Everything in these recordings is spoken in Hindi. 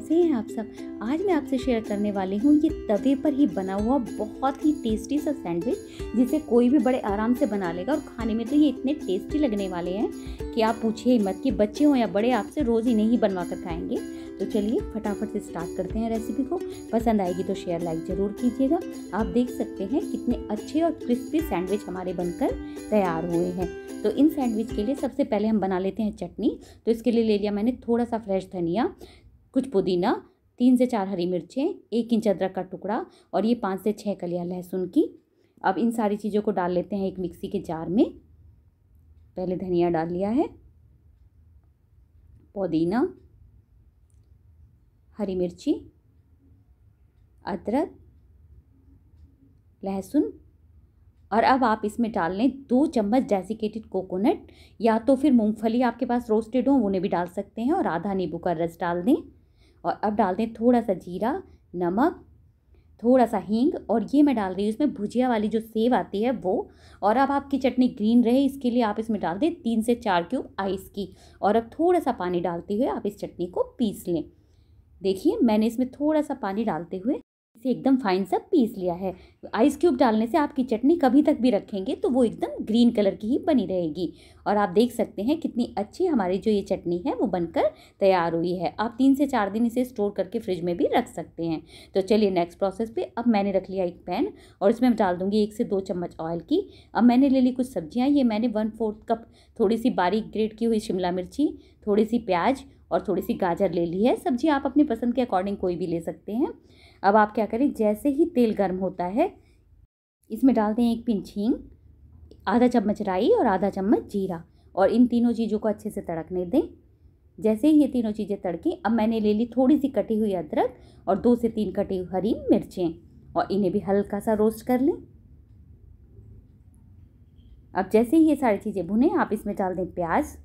कैसे हैं आप सब आज मैं आपसे शेयर करने वाली हूँ ये तवे पर ही बना हुआ बहुत ही टेस्टी सा सैंडविच जिसे कोई भी बड़े आराम से बना लेगा और खाने में तो ये इतने टेस्टी लगने वाले हैं कि आप पूछिए मत कि बच्चे हों या बड़े आपसे रोज़ ही नहीं बनवा कर खाएंगे तो चलिए फटाफट से स्टार्ट करते हैं रेसिपी को पसंद आएगी तो शेयर लाइक ज़रूर कीजिएगा आप देख सकते हैं कितने अच्छे और क्रिस्पी सैंडविच हमारे बनकर तैयार हुए हैं तो इन सैंडविच के लिए सबसे पहले हम बना लेते हैं चटनी तो इसके लिए ले लिया मैंने थोड़ा सा फ्रेश धनिया कुछ पुदीना तीन से चार हरी मिर्चें एक इंच अदरक का टुकड़ा और ये पाँच से छः कलियाँ लहसुन की अब इन सारी चीज़ों को डाल लेते हैं एक मिक्सी के जार में पहले धनिया डाल लिया है पुदीना हरी मिर्ची अदरक लहसुन और अब आप इसमें डाल लें दो चम्मच डेसिकेटेड कोकोनट या तो फिर मूंगफली आपके पास रोस्टेड हो उन्हें भी डाल सकते हैं और आधा नींबू का रस डाल दें और अब डाल दें थोड़ा सा जीरा नमक थोड़ा सा हींग और ये मैं डाल रही हूँ इसमें भुजिया वाली जो सेव आती है वो और अब आपकी चटनी ग्रीन रहे इसके लिए आप इसमें डाल दें तीन से चार क्यूब आइस की और अब थोड़ा सा पानी डालते हुए आप इस चटनी को पीस लें देखिए मैंने इसमें थोड़ा सा पानी डालते हुए इसे एकदम फाइन सा पीस लिया है आइस क्यूब डालने से आपकी चटनी कभी तक भी रखेंगे तो वो एकदम ग्रीन कलर की ही बनी रहेगी और आप देख सकते हैं कितनी अच्छी हमारी जो ये चटनी है वो बनकर तैयार हुई है आप तीन से चार दिन इसे स्टोर करके फ्रिज में भी रख सकते हैं तो चलिए नेक्स्ट प्रोसेस पे अब मैंने रख लिया एक पैन और इसमें डाल दूँगी एक से दो चम्मच ऑयल की अब मैंने ले ली कुछ सब्जियाँ ये मैंने वन फोर्थ कप थोड़ी सी बारीक ग्रेड की हुई शिमला मिर्ची थोड़ी सी प्याज और थोड़ी सी गाजर ले ली है सब्जी आप अपनी पसंद के अकॉर्डिंग कोई भी ले सकते हैं अब आप क्या करें जैसे ही तेल गर्म होता है इसमें डाल दें एक पिंच हींग आधा चम्मच राई और आधा चम्मच जीरा और इन तीनों चीज़ों को अच्छे से तड़कने दें जैसे ही ये तीनों चीज़ें तड़कें अब मैंने ले ली थोड़ी सी कटी हुई अदरक और दो से तीन कटी हुई हरी मिर्चें और इन्हें भी हल्का सा रोस्ट कर लें अब जैसे ही ये सारी चीज़ें भुने आप इसमें डाल दें प्याज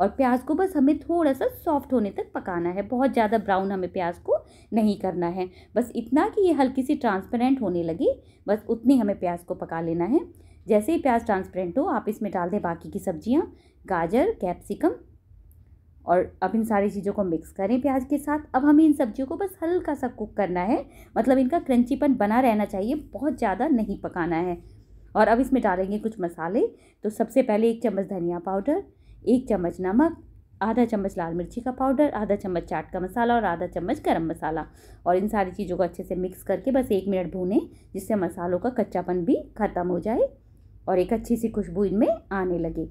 और प्याज को बस हमें थोड़ा सा सॉफ्ट होने तक पकाना है बहुत ज़्यादा ब्राउन हमें प्याज को नहीं करना है बस इतना कि ये हल्की सी ट्रांसपेरेंट होने लगे बस उतनी हमें प्याज को पका लेना है जैसे ही प्याज ट्रांसपेरेंट हो आप इसमें डाल दें बाकी की सब्जियाँ गाजर कैप्सिकम और अब इन सारी चीज़ों को मिक्स करें प्याज के साथ अब हमें इन सब्जियों को बस हल्का सा कुक करना है मतलब इनका क्रंचीपन बना रहना चाहिए बहुत ज़्यादा नहीं पकाना है और अब इसमें डालेंगे कुछ मसाले तो सबसे पहले एक चम्मच धनिया पाउडर एक चम्मच नमक आधा चम्मच लाल मिर्ची का पाउडर आधा चम्मच चाट का मसाला और आधा चम्मच गरम मसाला और इन सारी चीज़ों को अच्छे से मिक्स करके बस एक मिनट भूनें जिससे मसालों का कच्चापन भी ख़त्म हो जाए और एक अच्छी सी खुशबू इनमें आने लगे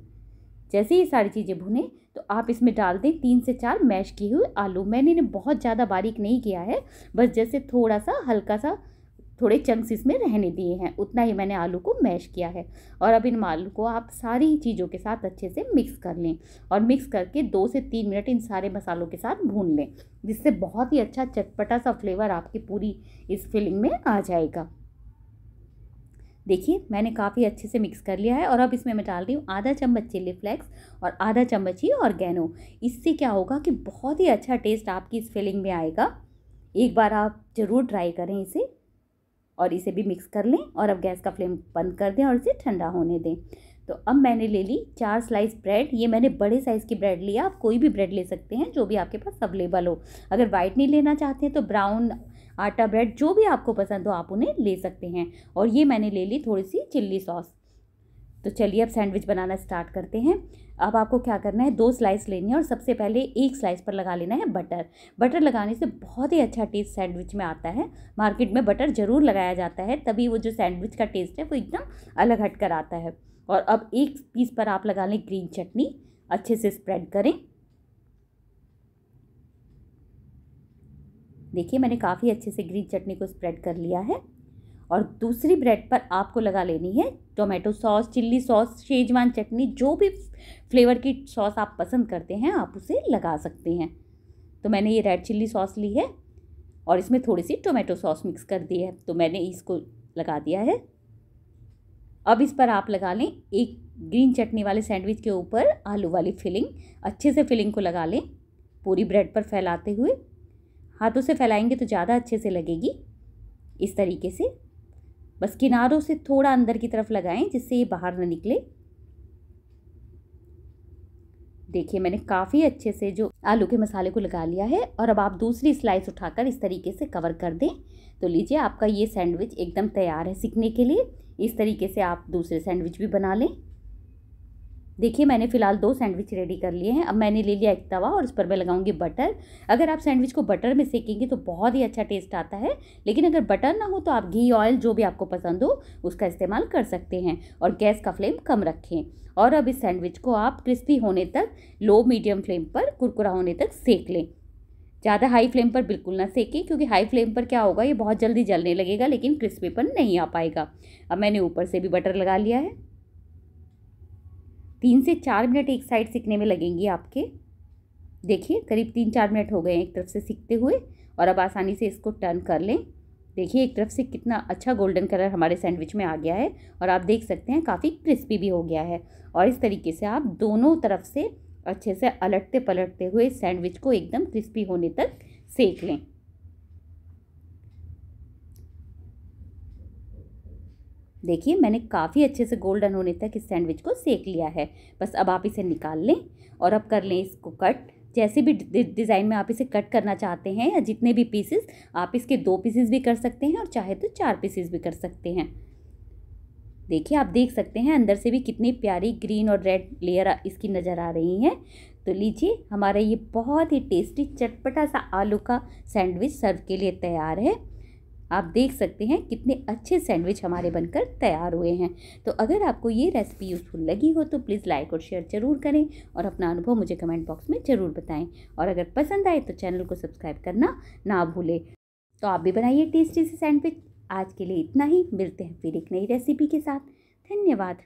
जैसे ये सारी चीज़ें भुने तो आप इसमें डाल दें तीन से चार मैश किए हुए आलू मैंने इन्हें बहुत ज़्यादा बारीक नहीं किया है बस जैसे थोड़ा सा हल्का सा थोड़े चंक्स इसमें रहने दिए हैं उतना ही मैंने आलू को मैश किया है और अब इन आलू को आप सारी चीज़ों के साथ अच्छे से मिक्स कर लें और मिक्स करके दो से तीन मिनट इन सारे मसालों के साथ भून लें जिससे बहुत ही अच्छा चटपटा सा फ्लेवर आपकी पूरी इस फिलिंग में आ जाएगा देखिए मैंने काफ़ी अच्छे से मिक्स कर लिया है और अब इसमें मैं डाल रही हूँ आधा चम्मच चिली फ्लेक्स और आधा चम्मच ही ऑर्गेनो इससे क्या होगा कि बहुत ही अच्छा टेस्ट आपकी इस फिलिंग में आएगा एक बार आप ज़रूर ट्राई करें इसे और इसे भी मिक्स कर लें और अब गैस का फ्लेम बंद कर दें और इसे ठंडा होने दें तो अब मैंने ले ली चार स्लाइस ब्रेड ये मैंने बड़े साइज़ की ब्रेड लिया आप कोई भी ब्रेड ले सकते हैं जो भी आपके पास अवेलेबल हो अगर वाइट नहीं लेना चाहते हैं तो ब्राउन आटा ब्रेड जो भी आपको पसंद हो आप उन्हें ले सकते हैं और ये मैंने ले ली थोड़ी सी चिल्ली सॉस तो चलिए अब सैंडविच बनाना स्टार्ट करते हैं अब आपको क्या करना है दो स्लाइस लेनी है और सबसे पहले एक स्लाइस पर लगा लेना है बटर बटर लगाने से बहुत ही अच्छा टेस्ट सैंडविच में आता है मार्केट में बटर ज़रूर लगाया जाता है तभी वो जो सैंडविच का टेस्ट है वो एकदम अलग हट कर आता है और अब एक पीस पर आप लगा लें ग्रीन चटनी अच्छे से स्प्रेड करें देखिए मैंने काफ़ी अच्छे से ग्रीन चटनी को स्प्रेड कर लिया है और दूसरी ब्रेड पर आपको लगा लेनी है tomato sauce chilli sauce Schezwan चटनी जो भी फ्लेवर की सॉस आप पसंद करते हैं आप उसे लगा सकते हैं तो मैंने ये रेड चिल्ली सॉस ली है और इसमें थोड़ी सी टोमेटो सॉस मिक्स कर दी है तो मैंने इसको लगा दिया है अब इस पर आप लगा लें एक ग्रीन चटनी वाले सैंडविच के ऊपर आलू वाली फिलिंग अच्छे से फिलिंग को लगा लें पूरी ब्रेड पर फैलाते हुए हाथों से फैलाएंगे तो ज़्यादा अच्छे से लगेगी इस तरीके से बस किनारों से थोड़ा अंदर की तरफ लगाएं जिससे ये बाहर ना निकले देखिए मैंने काफ़ी अच्छे से जो आलू के मसाले को लगा लिया है और अब आप दूसरी स्लाइस उठाकर इस तरीके से कवर कर दें तो लीजिए आपका ये सैंडविच एकदम तैयार है सीखने के लिए इस तरीके से आप दूसरे सैंडविच भी बना लें देखिए मैंने फ़िलहाल दो सैंडविच रेडी कर लिए हैं अब मैंने ले लिया एक तवा और उस पर मैं लगाऊंगी बटर अगर आप सैंडविच को बटर में सेकेंगे तो बहुत ही अच्छा टेस्ट आता है लेकिन अगर बटर ना हो तो आप घी ऑयल जो भी आपको पसंद हो उसका इस्तेमाल कर सकते हैं और गैस का फ्लेम कम रखें और अब इस सैंडविच को आप क्रिस्पी होने तक लो मीडियम फ्लेम पर कुरकुरा होने तक सेक लें ज़्यादा हाई फ्लेम पर बिल्कुल ना सेकें क्योंकि हाई फ्लेम पर क्या होगा ये बहुत जल्दी जलने लगेगा लेकिन पर नहीं आ पाएगा अब मैंने ऊपर से भी बटर लगा लिया है तीन से चार मिनट एक साइड सीखने में लगेंगी आपके देखिए करीब तीन चार मिनट हो गए एक तरफ से सीखते हुए और अब आसानी से इसको टर्न कर लें देखिए एक तरफ से कितना अच्छा गोल्डन कलर हमारे सैंडविच में आ गया है और आप देख सकते हैं काफ़ी क्रिस्पी भी हो गया है और इस तरीके से आप दोनों तरफ से अच्छे से अलटते पलटते हुए सैंडविच को एकदम क्रिस्पी होने तक सेक लें देखिए मैंने काफ़ी अच्छे से गोल्डन होने तक इस सैंडविच को सेक लिया है बस अब आप इसे निकाल लें और अब कर लें इसको कट जैसे भी डिज़ाइन में आप इसे कट करना चाहते हैं या जितने भी पीसेस आप इसके दो पीसेस भी कर सकते हैं और चाहे तो चार पीसेस भी कर सकते हैं देखिए आप देख सकते हैं अंदर से भी कितनी प्यारी ग्रीन और रेड लेयर इसकी नज़र आ रही हैं तो लीजिए हमारा ये बहुत ही टेस्टी चटपटा सा आलू का सैंडविच सर्व के लिए तैयार है आप देख सकते हैं कितने अच्छे सैंडविच हमारे बनकर तैयार हुए हैं तो अगर आपको ये रेसिपी यूज़फुल लगी हो तो प्लीज़ लाइक और शेयर ज़रूर करें और अपना अनुभव मुझे कमेंट बॉक्स में ज़रूर बताएं और अगर पसंद आए तो चैनल को सब्सक्राइब करना ना भूलें तो आप भी बनाइए टेस्टी से सैंडविच आज के लिए इतना ही मिलते हैं फिर एक नई रेसिपी के साथ धन्यवाद